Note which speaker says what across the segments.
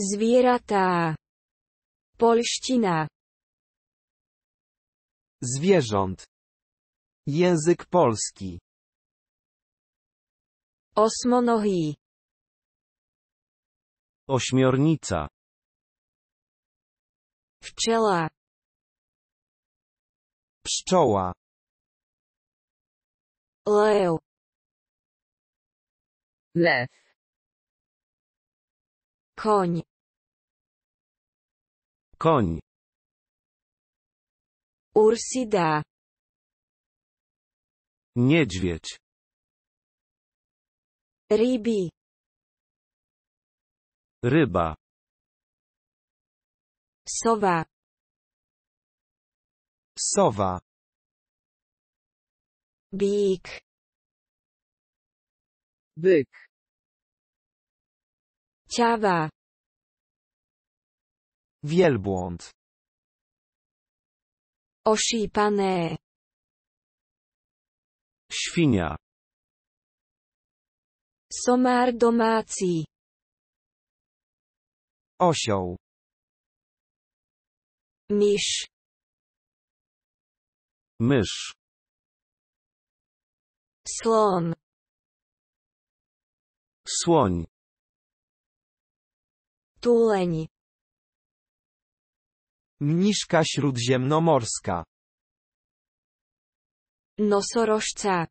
Speaker 1: Zwierata. Polština. Zwierząt. Język polski. Osmonohi. Ośmiornica. Pszczela. Pszczoła. Leł. Lew koń koń ursida niedźwiedź ribi ryba sowa sowa Bik. Byk. Ciawa. Wielbłąd. Oszipane. Świnia. Somar domacji. Osioł. Misz. Mysz. Slon. Słoń. Tuleni. Mniszka śródziemnomorska. Nosorożca.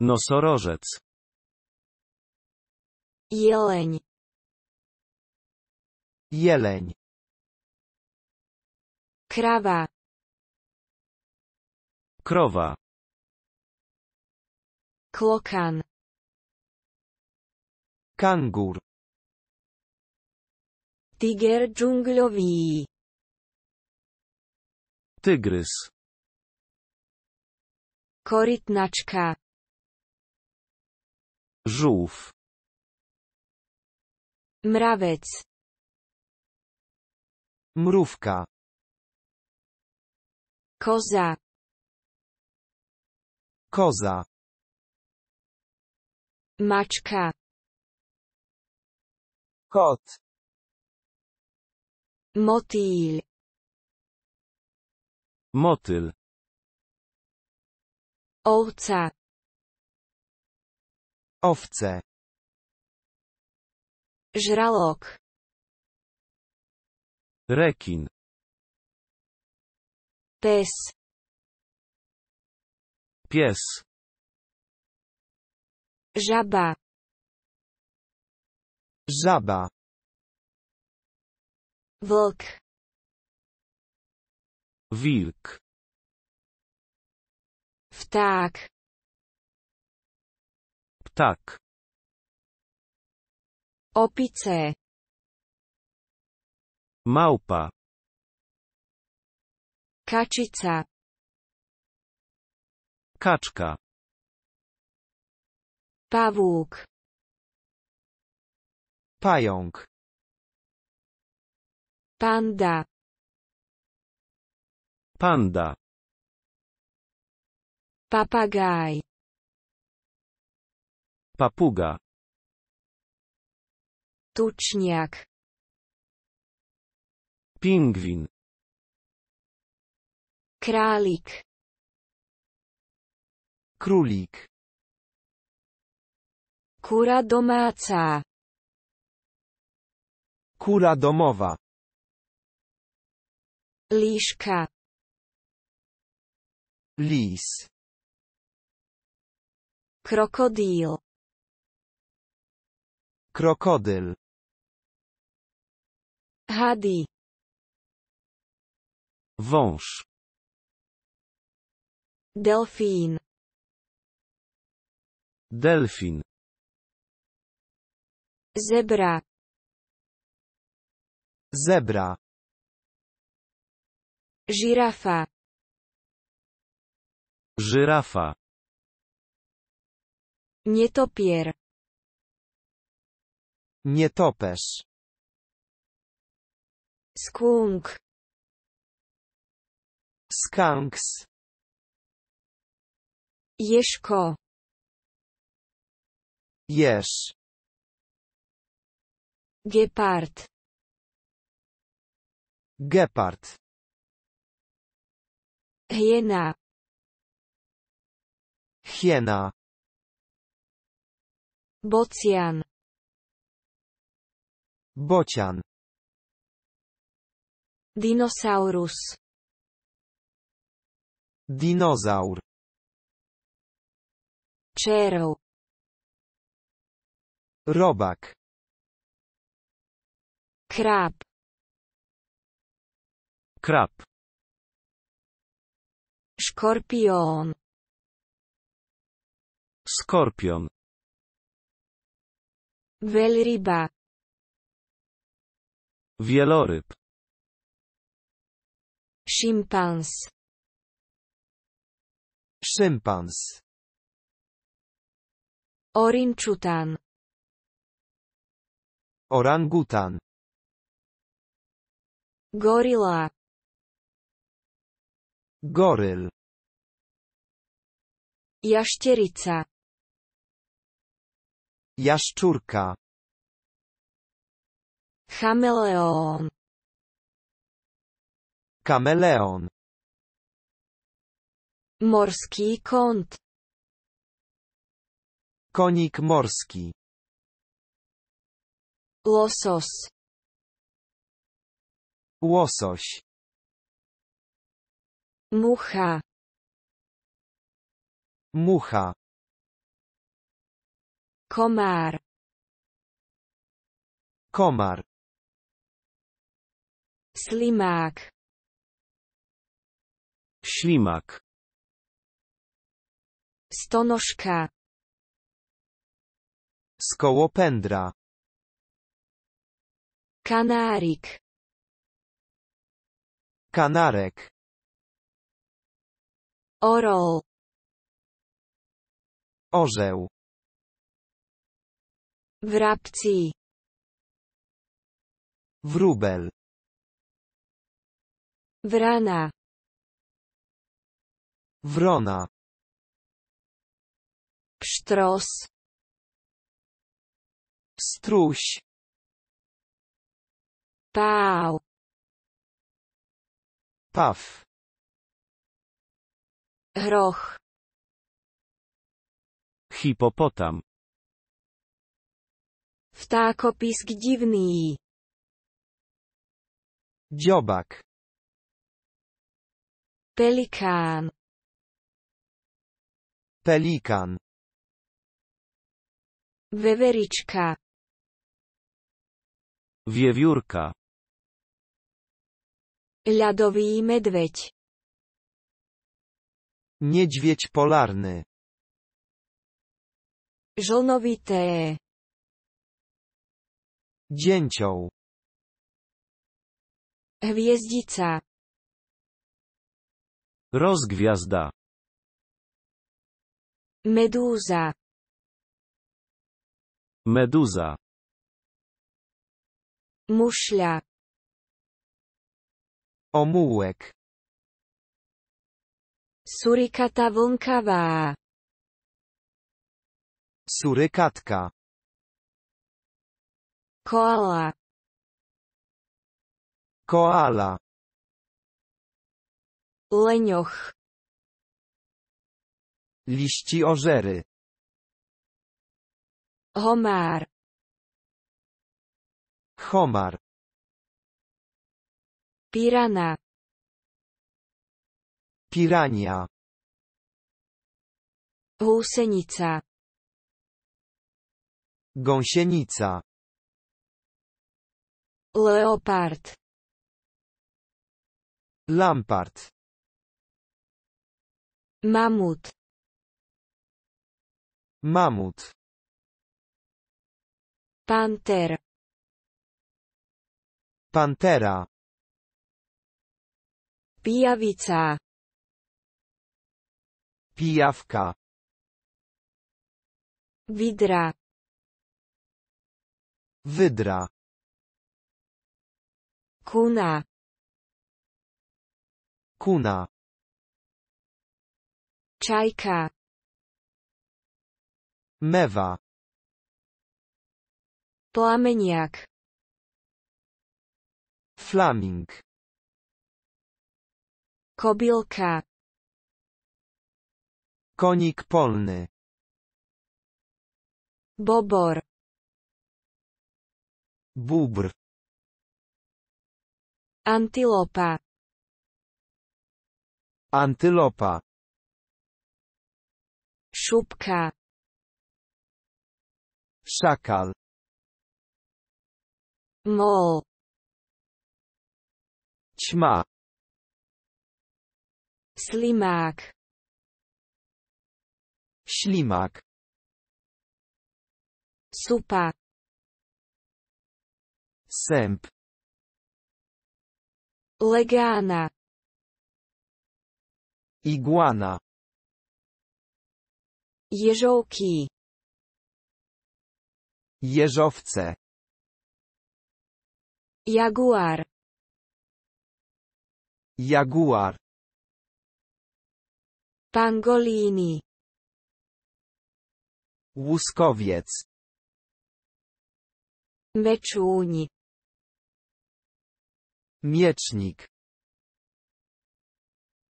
Speaker 1: Nosorożec. Jeleń. Jeleń. Krawa. Krowa. Klokan. Kangur. Tiger dżunglowi. Tygrys. Korytnaczka. Żółw. Mrawec. Mrówka. Koza. Koza. Maczka. Kot. Motyl. Motyl. Owca. Owce. Żralok. Rekin. Pies. Pies. Żaba. Żaba. Wilk. Wilk. Ptak. Ptak. Opice. Małpa. Kacica. Kaczka. Pawuk. Pająk. Panda. Panda. Papagaj. Papuga. Tuczniak. Pingwin. Kralik. Królik. Kura domaca. Kura domowa. Liszka. Lis. Krokodil. Krokodyl. Hadi. Wąż. Delfin. Delfin. Zebra. Zebra. Żirafa. Żyrafa. Nietopier. Nietoperz. Skunk. Skanks. Jeszko. Jesz. Gepard. Gepard. Hiena. Hiena. Bocjan. Bocian. Dinosaurus. Dinozaur. Czerł. Robak. Krab. Krab. Skorpion. Skorpion. Velryba. Wieloryb. Szympans. Szympans. Orinczutan. Orangutan. Gorila. Goryl. Jaścierica. Jaszczurka. Chameleon. Kameleon. Morski kąt. Konik morski. Losos. Łosoś. Mucha. Mucha. Komar. Komar. Ślimak. Ślimak. stonoszka, Skołopędra. Kanarik. Kanarek. Orol. Orzeł. Wrapci. Wróbel. Wrana. Wrona. Psztros. Struś. Pał. Paw. Hroch. Hipopotam. Vtákopisk divný. Dziobak. Pelikán. Pelikan. Veverička Vievjurka Ľadový medveď. Niedźwiedź polarny. Żołnowité. Dzięcioł. Hvězdica. Rozgwiazda. Meduza. Meduza. Muszla. Omułek. Surykata wąkawa. Surykatka. Koala. Koala. Lenioch. Liści ożery. Homar. Homar. Pirana. Pirania. Housenica. Gąsienica. Leopard. Lampart. Mamut. Mamut. Panter. Pantera. Pijawica. Pijawka. Widra. Wydra. Kuna. Kuna. Czajka. Mewa. Plameniak. Flaming. Kobilka. Konik polny. Bobor. Bubr. Antylopa. Antylopa. Szubka. Szakal. Mol. Ćma. Slimak. Ślimak. Supa. Sęp. Legana. iguana, Jeżołki. Jeżowce. Jaguar. Jaguar. Pangolini. Łuskowiec. Meczuni. Miecznik.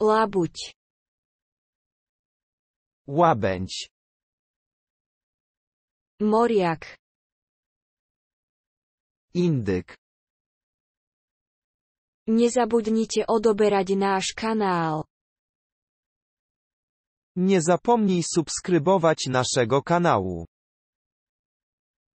Speaker 1: Łabuć. Łabędź. Moriak. Indyk. Nie zabudnijcie odobierać nasz kanał. Nie zapomnij subskrybować naszego kanału.